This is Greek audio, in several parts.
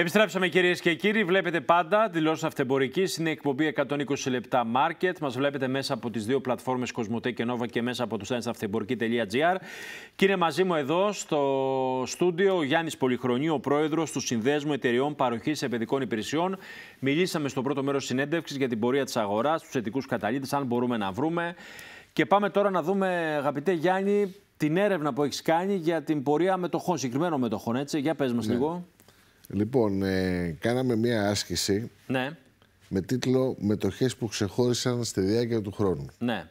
Επιστρέψαμε κυρίες και κύριοι. Βλέπετε πάντα δηλώσεις αυτεμπορικής. Είναι εκπομπή 120 λεπτά Market. Μας βλέπετε μέσα από τις δύο πλατφόρμες Κοσμοτέ και Nova και μέσα από το site αυτεμπορική.gr. Και είναι μαζί μου εδώ στο στούντιο ο Γιάννης Πολυχρονίου, ο πρόεδρος του Συνδέσμου Εταιρεών Παροχής Επαιδικών Υπηρεσιών. Μιλήσαμε στο πρώτο μέρος συνέντευξης για την πορεία της αγοράς, τους θετικού καταλήτες, αν μπορούμε να βρούμε. Και πάμε τώρα να δούμε, αγαπητέ Γιάννη, την έρευνα που έχεις κάνει για την πορεία μετοχών, συγκεκριμένων μετοχών. Έτσι. Για πες μας ναι. λίγο. Λοιπόν, ε, κάναμε μία άσκηση ναι. με τίτλο «Μετοχές που ξεχώρισαν στη διάρκεια του χρόνου». Ναι.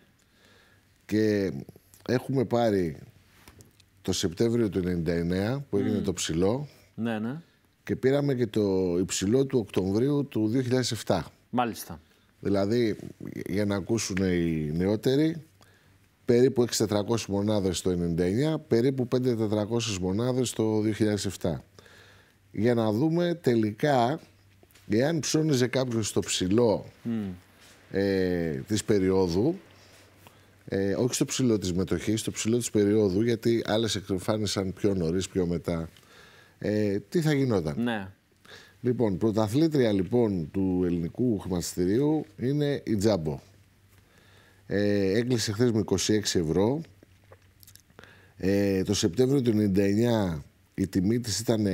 Και έχουμε πάρει το Σεπτέμβριο του 1999 που έγινε το ψηλό ναι, ναι. και πήραμε και το υψηλό του Οκτωβρίου του 2007. Μάλιστα. Δηλαδή, για να ακούσουν οι νεότεροι, περίπου 6.400 μονάδες το 1999, περίπου 5.400 μονάδες το 2007 για να δούμε τελικά εάν ψώνιζε κάποιος στο ψηλό mm. ε, της περίοδου ε, όχι στο ψηλό της μετοχής, στο ψηλό της περίοδου γιατί άλλες εκφάνησαν πιο νωρίς, πιο μετά ε, τι θα γινόταν. Ναι. Λοιπόν, πρωταθλήτρια λοιπόν του ελληνικού χρηματιστηρίου είναι η Τζάμπο. Ε, έκλεισε χθες με 26 ευρώ. Ε, το Σεπτέμβριο του 99 η τιμή της ήταν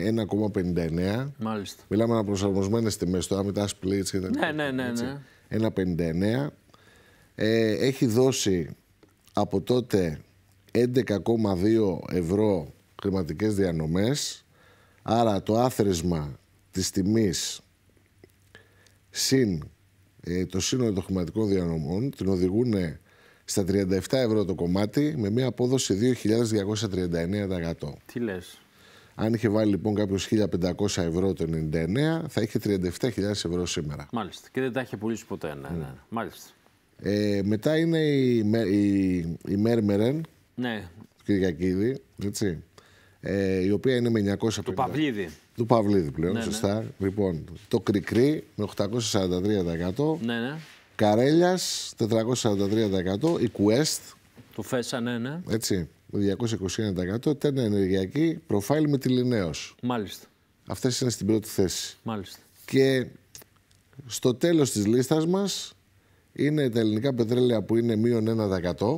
1,59. Μάλιστα. Μιλάμε προσαρμοσμένες τιμές τώρα, μετά σπλίτ και Ναι, ναι, ναι. ναι. 1,59. Ε, έχει δώσει από τότε 11,2 ευρώ χρηματικές διανομές, Άρα το άθροισμα της τιμής συν ε, το σύνολο των χρηματικών διανομών την οδηγούν στα 37 ευρώ το κομμάτι με μια απόδοση 2.239%. Τι λες. Αν είχε βάλει λοιπόν κάποιος 1500 ευρώ το 99, θα είχε 37.000 ευρώ σήμερα. Μάλιστα. Και δεν τα είχε πουλήσει ποτέ. Ναι, ναι. ναι. Mm. Μάλιστα. Ε, μετά είναι η, η, η Μέρμερεν ναι. του Κυριακίδη, έτσι, ε, η οποία είναι με 950. Του Παυλίδη. Του Παυλίδη πλέον, ναι, ναι. σωστά. Λοιπόν, το Κρικρί με 843%. Ναι, ναι. Καρέλιας 443%. Η Quest. Το Φέσα, ναι, ναι. Έτσι με 221%, ήταν Ενεργειακή, Προφάιλ με τη Μάλιστα. Αυτές είναι στην πρώτη θέση. Μάλιστα. Και στο τέλος της λίστας μας είναι τα ελληνικά πετρέλαια που είναι μείον 1%.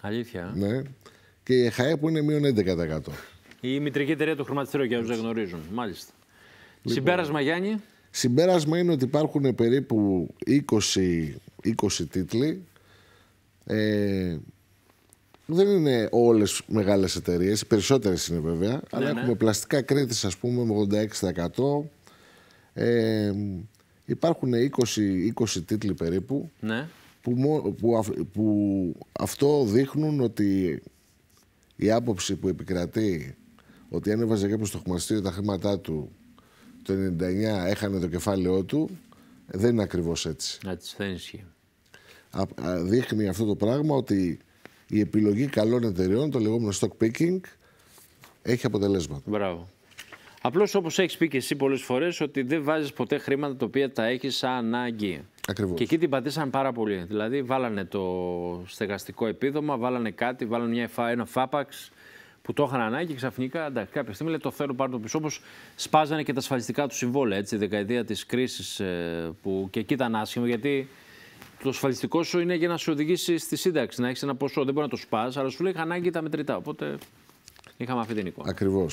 Αλήθεια. Ε? Ναι. Και η ΕΧΑΕ που είναι μείον 11%. Η μητρική εταιρεία του χρηματιστήριου για όσους δεν γνωρίζουν. Μάλιστα. Λοιπόν, συμπέρασμα, Γιάννη. Συμπέρασμα είναι ότι υπάρχουν περίπου 20, 20 τίτλοι. Ε, δεν είναι όλες μεγάλες εταιρείες, οι περισσότερες είναι βέβαια, ναι, αλλά ναι. έχουμε πλαστικά κρέτη, ας πούμε, με 86%. Ε, υπάρχουν 20, 20 τίτλοι περίπου ναι. που, που, που αυτό δείχνουν ότι η άποψη που επικρατεί ότι αν έβαζε κάποιος στο χρηματιστήριο τα χρήματά του το 99 έχανε το κεφάλαιό του, δεν είναι ακριβώς έτσι. Έτσι, δεν ισχύει. Δείχνει αυτό το πράγμα ότι η επιλογή καλών εταιρεών, το λεγόμενο stock picking, έχει αποτελέσματα. Μπράβο. Απλώς όπως έχεις πει και εσύ πολλές φορές, ότι δεν βάζεις ποτέ χρήματα τα οποία τα έχεις ανάγκη. Ακριβώς. Και εκεί την πατήσαν πάρα πολύ. Δηλαδή, βάλανε το στεγαστικό επίδομα, βάλανε κάτι, βάλανε μια, ένα φάπαξ που το είχαν ανάγκη και ξαφνικά εντάξει, κάποια στιγμή λέει, το θέλω πάνω το πίσω. Όπως σπάζανε και τα ασφαλιστικά του συμβόλαια. Έτσι, η δεκαετία της κρίσης ε, που και εκεί ήταν άσχημο γιατί το ασφαλιστικό σου είναι για να σου οδηγήσει στη σύνταξη, να έχεις ένα ποσό. Δεν μπορεί να το σπάς, αλλά σου λέει είχα ανάγκη τα μετρητά. Οπότε είχαμε αυτή την εικόνα. Ακριβώς.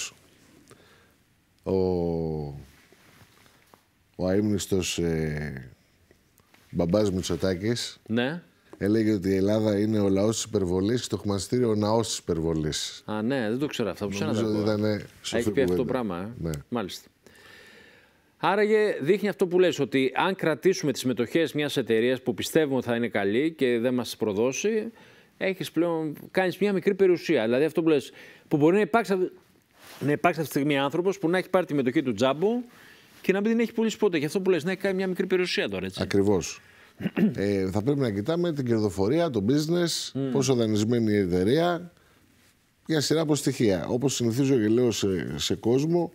Ο, ο αείμνηστος ε... μπαμπάς Μητσοτάκης ναι. έλεγε ότι η Ελλάδα είναι ο λαός της υπερβολής και το χρηματιστήριο ο ναός της υπερβολής. Α, ναι, δεν το ξέρω αυτό. Νομίζω ότι ήταν σοφή Έχει πει αυτό το πράγμα. Ε. Ναι. Μάλιστα. Άραγε δείχνει αυτό που λες, ότι αν κρατήσουμε τις μετοχές μιας εταιρείας που πιστεύουμε ότι θα είναι καλή και δεν μας προδώσει, έχεις πλέον, κάνεις μια μικρή περιουσία. Δηλαδή αυτό που λες, που μπορεί να υπάρξει, να υπάρξει αυτή τη στιγμή άνθρωπος που να έχει πάρει τη μετοχή του τζάμπου και να μην την έχει πουλήσει ποτέ. Γι' αυτό που λες, να έχει κάνει μια μικρή περιουσία τώρα, έτσι. Ακριβώς. ε, θα πρέπει να κοιτάμε την κερδοφορία, το business, πόσο δανεισμένη η εταιρεία, για σειρά από στοιχεία. Όπως συνηθίζω και λέω σε κόσμο,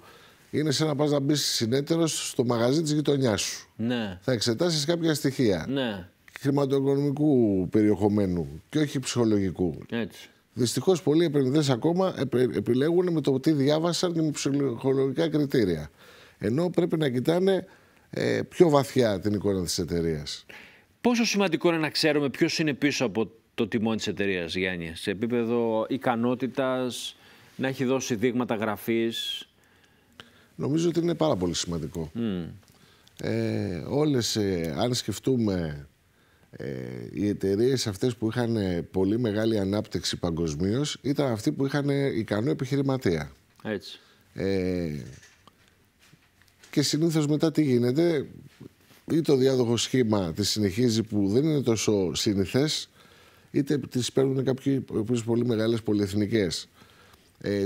είναι σαν να πας να μπεις συνέτερος στο μαγαζί της γειτονιάς σου. Ναι. Θα εξετάσεις κάποια στοιχεία. Ναι. Χρηματοοικονομικού περιεχομένου και όχι ψυχολογικού. Έτσι. Δυστυχώς πολλοί επενδυτές ακόμα επιλέγουν με το τι διάβασαν και με ψυχολογικά κριτήρια. Ενώ πρέπει να κοιτάνε ε, πιο βαθιά την εικόνα της εταιρείας. Πόσο σημαντικό είναι να ξέρουμε ποιος είναι πίσω από το τιμό της εταιρείας, Γιάννη, σε επίπεδο ικανότητας να έχει δώσει δείγματα γραφής, νομίζω ότι είναι πάρα πολύ σημαντικό. Mm. όλες, ε, αν σκεφτούμε, ε, οι εταιρείες αυτές που είχαν ε, πολύ μεγάλη ανάπτυξη παγκοσμίως ήταν αυτοί που είχαν ικανό επιχειρηματία. Έτσι. και συνήθως μετά τι γίνεται, ή το διάδοχο σχήμα τη συνεχίζει που δεν είναι τόσο συνηθές, είτε τις παίρνουν κάποιοι πολύ μεγάλες πολυεθνικές.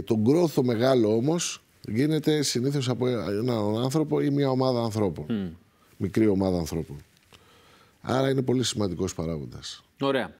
το γκρόθο μεγάλο όμως γίνεται συνήθως από έναν άνθρωπο ή μια ομάδα ανθρώπων. Μικρή ομάδα ανθρώπων. Άρα είναι πολύ σημαντικός παράγοντας. Ωραία.